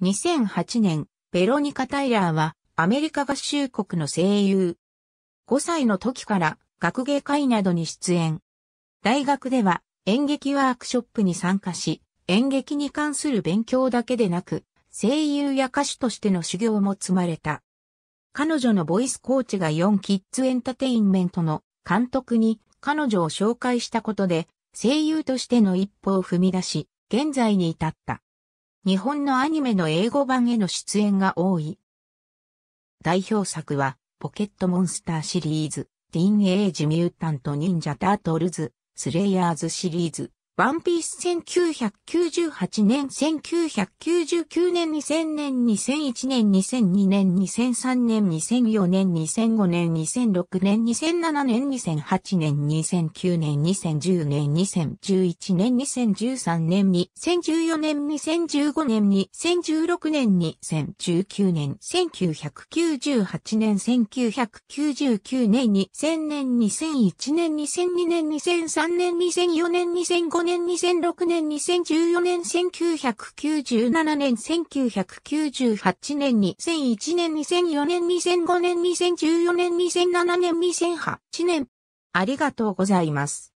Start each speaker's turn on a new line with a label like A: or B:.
A: 2008年、ベロニカ・タイラーはアメリカ合衆国の声優。5歳の時から学芸会などに出演。大学では演劇ワークショップに参加し、演劇に関する勉強だけでなく、声優や歌手としての修行も積まれた。彼女のボイスコーチが4キッズエンタテインメントの監督に彼女を紹介したことで、声優としての一歩を踏み出し、現在に至った。日本のアニメの英語版への出演が多い。代表作は、ポケットモンスターシリーズ、ティーンエイジ・ミュータント・忍者・タートルズ、スレイヤーズシリーズ、ワンピース1998年、1999年、2000年、2001年、2002年、2003年、2004年、2005年、2006年、2007年、2008年、2009年、2010年、2011年、2013年に、2014年、2015年に、2016年に、2019年、1998年、1999年に、2000年、2001年、2002年、2003年、2004年、2005年、年、2006年、2014年、1997年、1998年、2001年、2004年、2005年、2014年、2007年、2008年。ありがとうございます。